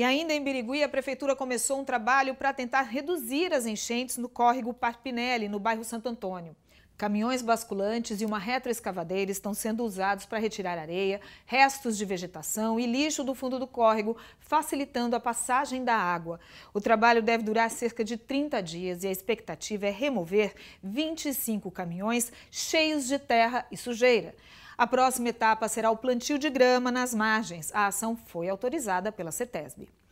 E ainda em Birigui, a prefeitura começou um trabalho para tentar reduzir as enchentes no córrego Parpinelli, no bairro Santo Antônio. Caminhões basculantes e uma retroescavadeira estão sendo usados para retirar areia, restos de vegetação e lixo do fundo do córrego, facilitando a passagem da água. O trabalho deve durar cerca de 30 dias e a expectativa é remover 25 caminhões cheios de terra e sujeira. A próxima etapa será o plantio de grama nas margens. A ação foi autorizada pela CETESB.